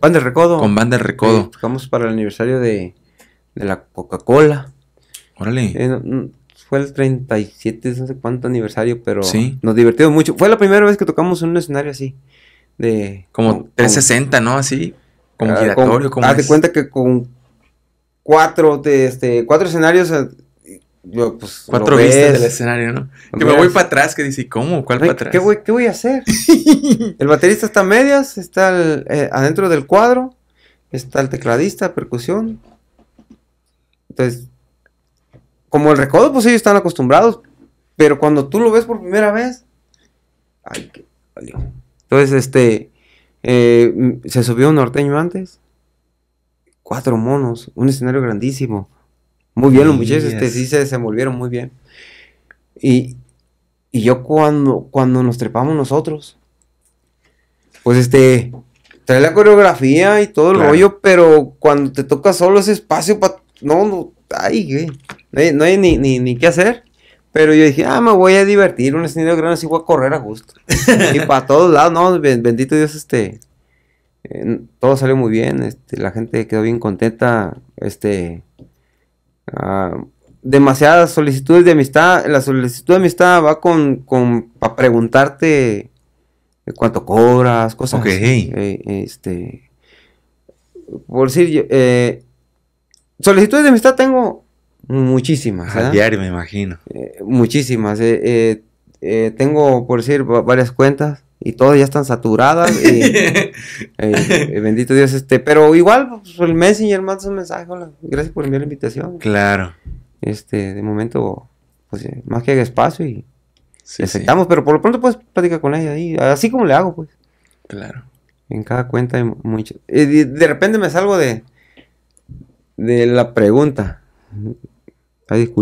Van del Recodo. Con banda del Recodo. tocamos para el aniversario de, de la Coca-Cola. Órale. Eh, fue el 37, no sé cuánto aniversario, pero sí. nos divertimos mucho. Fue la primera vez que tocamos en un escenario así. De, como, 360, ¿no? Así, como ah, giratorio. Como, haz de cuenta que con cuatro, de, este, cuatro escenarios pues, cuatro vistas del escenario, ¿no? Que me voy para atrás, que dice, ¿cómo? ¿Cuál para atrás? ¿Qué voy, a hacer? el baterista está a medias, está eh, adentro del cuadro, está el tecladista, percusión. Entonces, como el recodo, pues ellos están acostumbrados, pero cuando tú lo ves por primera vez, ay, qué Entonces, este, eh, se subió un norteño antes, cuatro monos, un escenario grandísimo muy bien, los muchachos este, sí se desenvolvieron muy bien. Y, yo cuando, cuando nos trepamos nosotros, pues este, trae la coreografía y todo el rollo, pero cuando te toca solo ese espacio, no, no, ay, no hay, ni, qué hacer. Pero yo dije, ah, me voy a divertir, un escenario grande, así voy a correr a gusto. y para todos lados, no, bendito Dios, este, eh, todo salió muy bien, este, la gente quedó bien contenta, este, Ah, demasiadas solicitudes de amistad. La solicitud de amistad va con, con para preguntarte cuánto cobras, cosas eh, este, por decir, eh, solicitudes de amistad tengo muchísimas. al ¿eh? diario, me imagino. muchísimas. tengo, por decir, varias cuentas y todas ya están saturadas. Y, eh, eh, bendito Dios, este, pero igual pues, el Messenger manda un mensaje, gracias por enviar la invitación. Claro. Este, de momento, pues, eh, más que haga espacio y, aceptamos, pero por lo pronto puedes platicar con ella ahí, así como le hago, pues. Claro. En cada cuenta hay mucho. de, repente me salgo de, de la pregunta. Ay,